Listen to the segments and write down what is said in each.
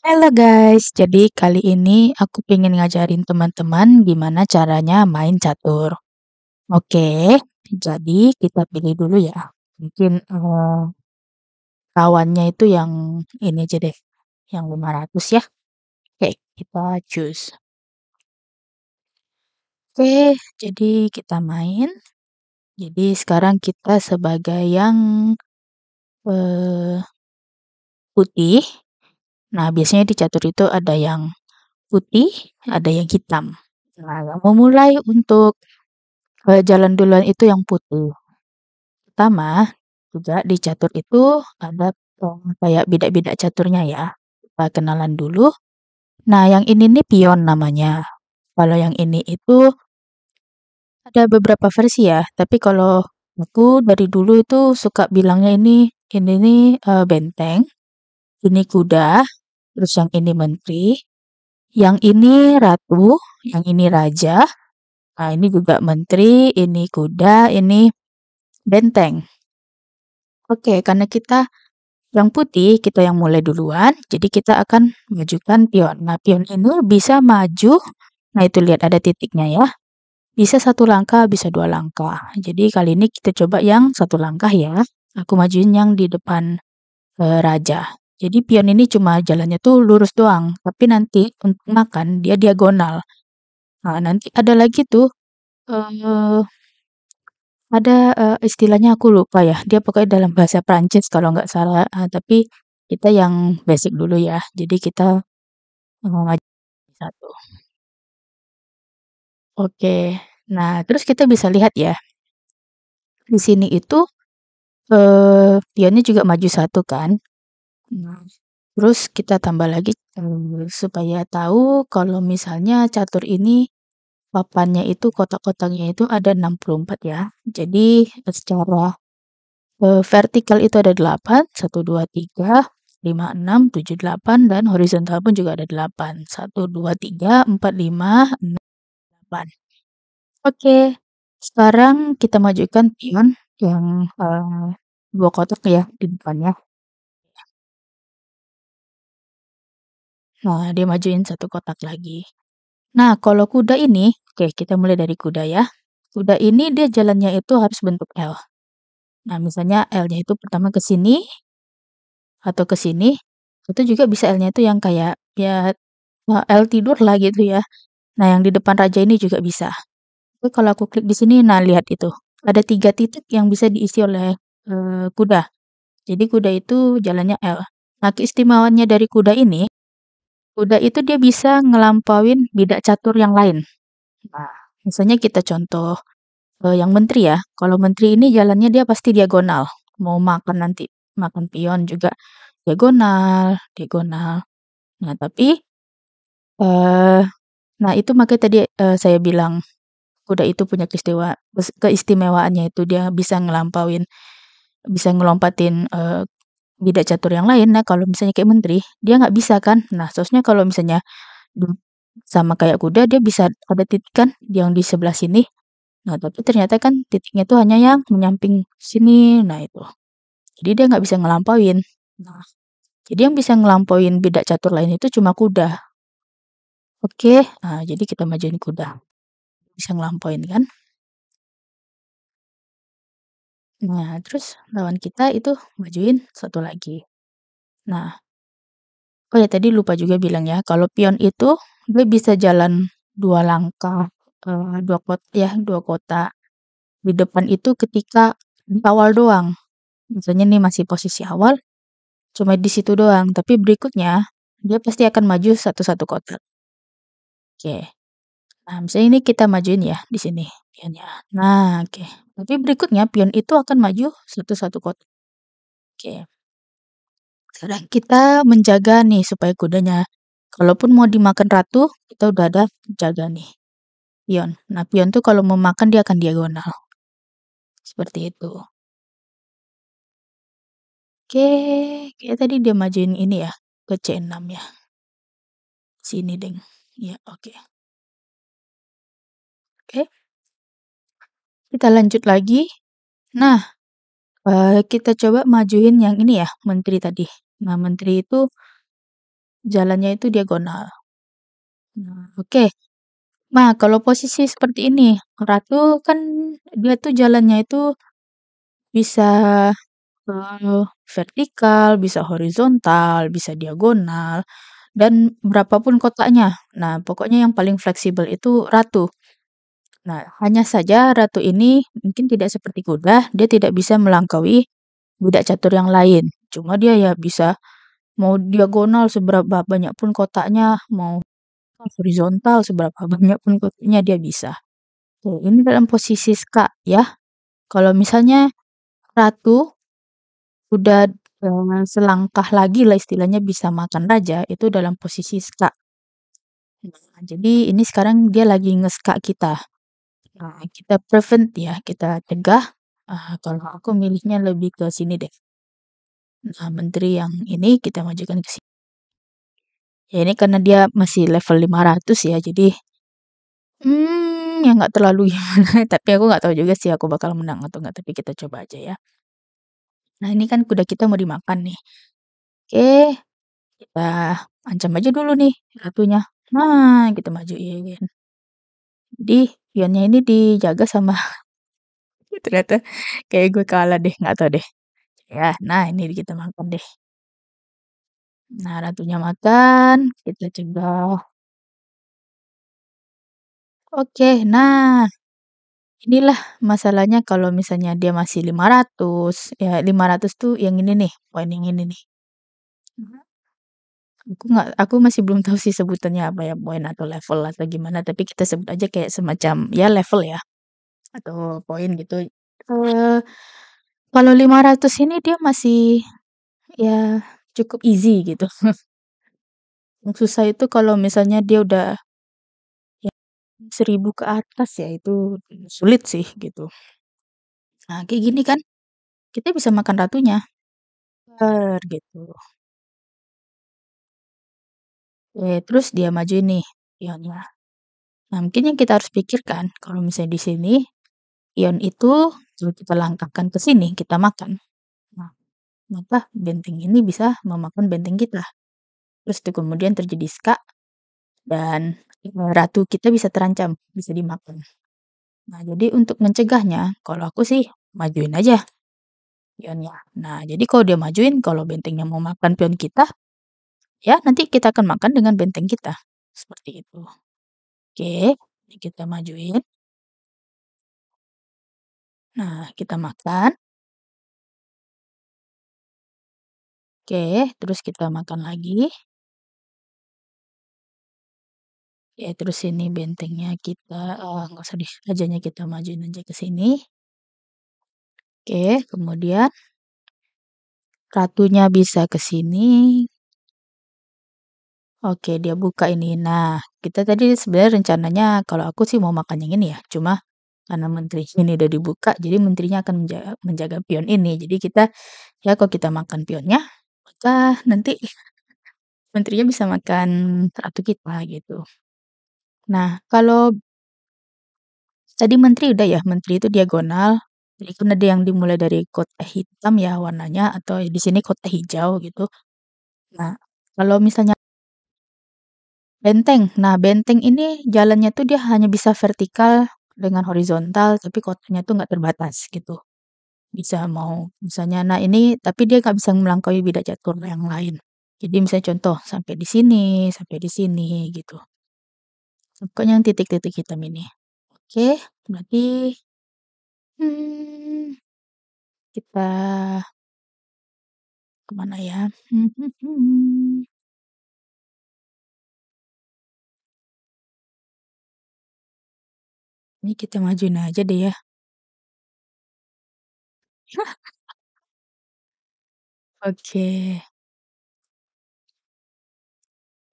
Halo guys, jadi kali ini aku pengen ngajarin teman-teman gimana caranya main catur. Oke, jadi kita pilih dulu ya. Mungkin uh, itu yang ini aja deh, yang 500 ya. Oke, kita choose. Oke, jadi kita main. Jadi sekarang kita sebagai yang uh, putih Nah, biasanya di catur itu ada yang putih, hmm. ada yang hitam. Nah, yang memulai untuk e, jalan duluan itu yang putih. Pertama, juga di catur itu ada um, kayak bidak-bidak caturnya ya. Kita kenalan dulu. Nah, yang ini nih pion namanya. Kalau yang ini itu ada beberapa versi ya, tapi kalau aku dari dulu itu suka bilangnya ini ini nih e, uh, benteng, ini kuda, terus yang ini menteri, yang ini ratu, yang ini raja, nah ini juga menteri, ini kuda, ini benteng. Oke, karena kita yang putih, kita yang mulai duluan, jadi kita akan majukan pion. Nah, pion ini bisa maju, nah itu lihat ada titiknya ya, bisa satu langkah, bisa dua langkah. Jadi kali ini kita coba yang satu langkah ya, aku majuin yang di depan e, raja. Jadi pion ini cuma jalannya tuh lurus doang, tapi nanti untuk makan dia diagonal. Nah, nanti ada lagi tuh uh, ada uh, istilahnya aku lupa ya. Dia pakai dalam bahasa Prancis kalau nggak salah, uh, tapi kita yang basic dulu ya. Jadi kita mau uh, satu. Oke. Nah, terus kita bisa lihat ya. Di sini itu eh pionnya juga maju satu kan. Nah, terus kita tambah lagi, eh, supaya tahu kalau misalnya catur ini papannya itu, kotak-kotaknya itu ada 64 ya. Jadi, eh, secara, eee, eh, vertikal itu ada 8, 1, 2, 3, 5, 6, 7, 8, dan horizontal pun juga ada 8, 1, 2, 3, 4, 5, 6, 8. Oke, sekarang kita majukan pion yang, eee, 2 kotak ya, di depannya. Nah dia majuin satu kotak lagi. Nah, kalau kuda ini oke kita mulai dari kuda ya. Kuda ini dia jalannya itu harus bentuk L. Nah, misalnya L-nya itu pertama ke sini, atau ke sini, itu juga bisa L-nya itu yang kayak, ya L tidur lah gitu ya. Nah, yang di depan raja ini juga bisa. Tapi kalau aku klik di sini, nah lihat itu. Ada tiga titik yang bisa diisi oleh e, kuda. Jadi kuda itu jalannya L. Nah, keistimewaannya dari kuda ini, Udah itu dia bisa ngelampauin bidak catur yang lain. Nah, misalnya kita contoh, uh, yang menteri ya, kalau menteri ini jalannya dia pasti diagonal, mau makan nanti, makan pion juga diagonal diagonal. Nah tapi, uh, nah itu makanya tadi, uh, saya bilang kuda itu punya keistimewa, keistimewaannya itu dia bisa ngelampauin bisa ngelompatin, uh, Bidak catur yang lain. Nah, kalau misalnya kayak menteri, dia nggak bisa kan. Nah, seharusnya kalau misalnya sama kayak kuda, dia bisa ada titik kan yang di sebelah sini. Nah, tapi ternyata kan titiknya itu hanya yang menyamping sini. Nah, itu. Jadi dia nggak bisa ngelampauin. Nah, jadi yang bisa ngelampauin bidak catur lain itu cuma kuda. Oke, nah jadi kita majuin kuda. Bisa ngelampauin kan? Nah, terus lawan kita itu majuin satu lagi. Nah oh ya tadi lupa juga bilang ya, kalau pion itu dia bisa jalan dua langkah, eh, dua kota, ya dua kota Di depan itu ketika di awal doang. Misalnya nih masih posisi awal, cuma di situ doang, tapi berikutnya dia pasti akan maju satu-satu kota. Oke. Nah, misalnya ini kita majuin ya di sini pionnya. Nah, oke. Tapi berikutnya pion itu akan maju satu-satu kota. Oke. Sekarang kita menjaga nih supaya kudanya kalaupun mau dimakan ratu, kita udah ada jaga nih pion. Nah, pion tuh kalau mau makan dia akan diagonal. Seperti itu. Oke, kayak tadi dia majuin ini ya, ke C6 ya. Sini, Deng. Ya, oke. Oke. Kita lanjut lagi. Nah, eh, kita coba majuin yang ini ya, menteri tadi. Nah, menteri itu jalannya itu diagonal. Nah, oke. Nah, kalau posisi seperti ini, ratu kan dia tuh jalannya itu bisa, uh, vertikal, bisa horizontal, bisa diagonal, dan berapapun kotaknya. Nah, pokoknya yang paling fleksibel itu ratu. Nah, hanya saja ratu ini mungkin tidak seperti kuda, dia tidak bisa melangkaui budak catur yang lain. Cuma dia ya bisa mau diagonal seberapa banyak pun kotaknya, mau horizontal seberapa banyak pun kotaknya dia bisa. Oke, ini dalam posisi ska ya. Kalau misalnya ratu udah eh, selangkah lagi lah istilahnya bisa makan raja itu dalam posisi ska. Nah, jadi ini sekarang dia lagi ngeskak kita. Ah, kita prevent ya, kita cegah, Uh, kalau aku milihnya lebih ke sini deh. Nah, menteri yang ini kita majukan ke sini Ya ini karena dia masih level 500 ya, jadi, hmm ya nggak terlalu gimana, ya. tapi aku nggak tahu juga sih aku bakal menang atau nggak, tapi kita coba aja ya. Nah, ini kan kuda kita mau dimakan nih. Oke, kita ancam aja dulu nih ratunya. Nah, kita majuin. Jadi Pionnya ini dijaga sama ternyata kayak gue kalah deh, nggak tau deh. Ya, nah ini kita makan deh. Nah, ratunya makan, kita cegah. Oke, nah, inilah masalahnya kalau misalnya dia masih 500, ya 500 tuh yang ini nih, poin yang ini nih. Aku nggak aku masih belum tahu sih sebutannya apa ya, poin atau level atau gimana, tapi kita sebut aja kayak semacam, ya level ya, atau poin gitu. Eh, kalau kalau 500 ini dia masih, ya cukup easy gitu. Yang susah itu kalau misalnya dia udah, ya 1000 ke atas ya itu sulit sih gitu. Nah kayak gini kan, kita bisa makan ratunya, gitu. Oke, terus dia majuin nih ionnya. Nah, mungkin yang kita harus pikirkan kalau misalnya di sini, ion itu kalau kita langkahkan ke sini, kita makan. Nah, maka benteng ini bisa memakan benteng kita. Terus itu kemudian terjadi ska, dan e, ratu kita bisa terancam, bisa dimakan. Nah, jadi untuk mencegahnya, kalau aku sih majuin aja ionnya. Nah, jadi kalau dia majuin, kalau bentengnya mau makan pion kita, Ya, nanti kita akan makan dengan benteng kita. Seperti itu. Oke, ini kita majuin. Nah, kita makan. Oke, terus kita makan lagi. Ya, terus ini bentengnya kita, oh, nggak usah deh, rajanya kita majuin aja ke sini. Oke, kemudian ratunya bisa ke sini, Oke, dia buka ini. Nah, kita tadi sebenarnya rencananya kalau aku sih mau makan yang ini ya, cuma karena menteri ini udah dibuka, jadi menterinya akan menjaga, menjaga pion ini. Jadi kita, ya kalau kita makan pionnya, maka nanti menterinya bisa makan ratu kita gitu. Nah, kalau tadi menteri udah ya, menteri itu diagonal. Jadi kan ada yang dimulai dari kota hitam ya warnanya, atau di sini kota hijau gitu. Nah, kalau misalnya Benteng. Nah, benteng ini jalannya tuh dia hanya bisa vertikal dengan horizontal, tapi kotanya tuh nggak terbatas gitu. Bisa mau misalnya nah ini tapi dia nggak bisa melangkahi bidak catur yang lain. Jadi misalnya contoh sampai di sini, sampai di sini gitu. Pokoknya yang titik-titik hitam ini. Oke, berarti hmm, kita kemana ya? Hmm, hmm, hmm. Ini kita majuin aja deh ya. Oke.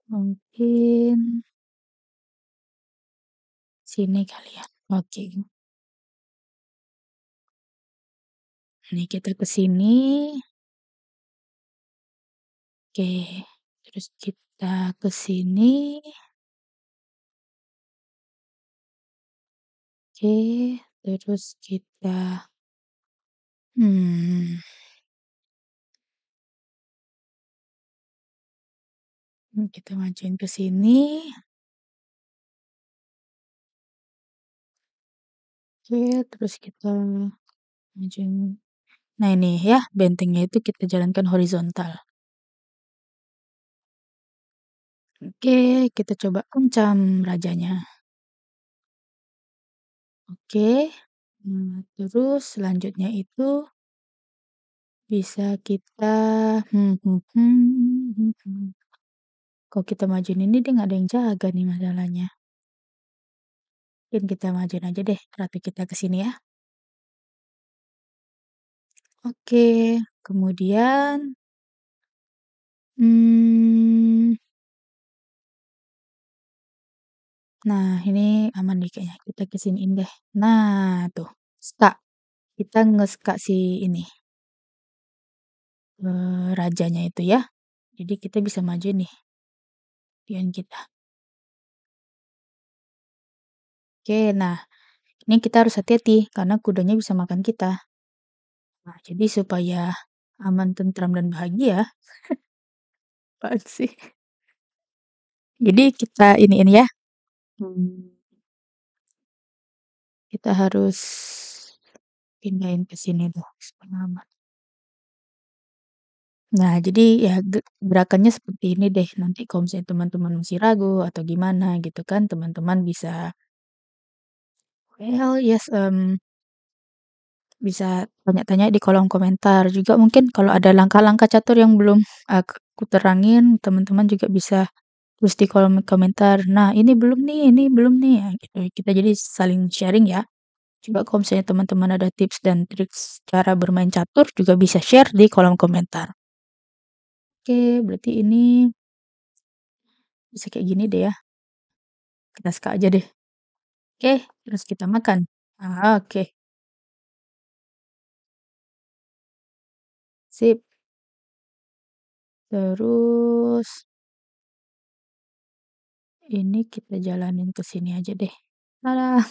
Mungkin Sini kalian ya, oke. Ini kita ke sini. Oke, terus kita ke sini. Oke, terus kita hmm. hmm, kita majuin ke sini. Oke, terus kita majuin nah ini ya, bentengnya itu kita jalankan horizontal. Oke, kita coba kencam rajanya. Oke, nah terus selanjutnya itu bisa kita, hmm, hmm, hmm, hmm Kalau kita majuin ini dia nggak ada yang jaga nih masalahnya. Mungkin kita majuin aja deh ratu kita ke sini ya. Oke, kemudian hmm, Nah, ini aman nih kayaknya, kita kesiniin deh. Nah tuh, Ska. Kita nge si ini E, rajanya itu ya. Jadi kita bisa maju nih pion kita. Oke, nah ini kita harus hati-hati karena kudanya bisa makan kita. Nah, jadi supaya aman, tentram, dan bahagia apaan sih? Jadi kita ini ini ya. Hmm. Kita harus pindahin ke sini deh, pengalaman. Nah, jadi ya gerakannya seperti ini deh, nanti kalau misalnya teman-teman masih ragu atau gimana gitu kan, teman-teman bisa well, yes, um, bisa tanya-tanya di kolom komentar, juga mungkin kalau ada langkah-langkah catur yang belum, aku terangin, teman-teman juga bisa Terus di kolom komentar, "Nah, ini belum nih, ini belum nih," nah, gitu. Kita jadi saling sharing ya. Coba kalau misalnya teman-teman ada tips dan trik cara bermain catur juga bisa share di kolom komentar. Oke, berarti ini bisa kayak gini deh ya. Kita suka aja deh. Oke, terus kita makan. Ah, oke. Sip. Terus ini kita jalanin ke sini aja deh. Alah.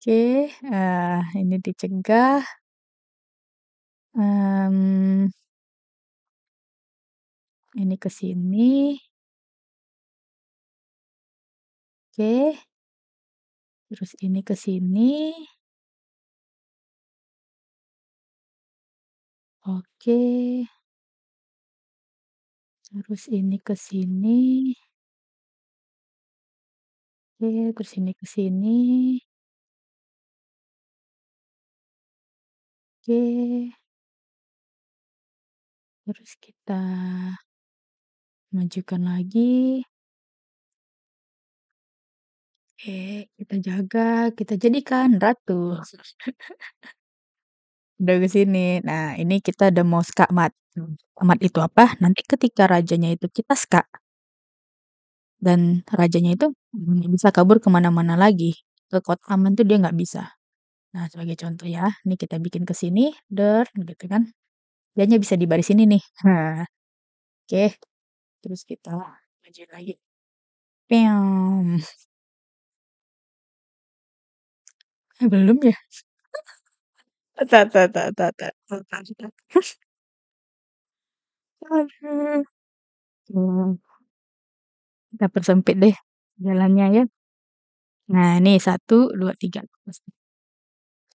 Oke, ah, ini dicegah. Um, Ini ke sini. Oke. Terus ini ke sini. Oke. Terus ini ke sini. Oke, terus ini ke sini. Oke. Terus kita majukan lagi. Oke, kita jaga, kita jadikan ratu. Udah ke sini. Nah, ini kita ada mau skakmat. Skakmat itu apa? Nanti ketika rajanya itu kita skak. dan rajanya itu bisa kabur kemana mana lagi, ke kota aman tuh dia nggak bisa. Nah, sebagai contoh ya, ini kita bikin ke sini, der, gitu kan. Dia hanya bisa di baris ini nih. Nah, oke. Terus kita lanjut lagi. Belum ya? Kita persempit deh jalannya ya. Nah ini satu dua tiga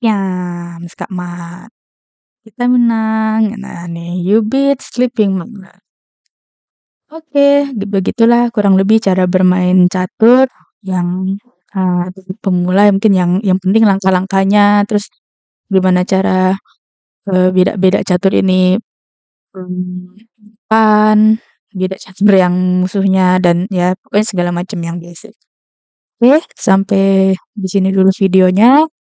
ya meskak Mat. Kita menang. Nah ini you beat sleeping mat Oke, okay. begitulah kurang lebih cara bermain catur yang, uh, pemula mungkin yang yang penting langkah-langkahnya terus gimana cara, eh, beda beda-beda catur ini, hmm, pan, beda catur yang musuhnya dan ya pokoknya segala macam yang basic. Oke, sampai di sini dulu videonya.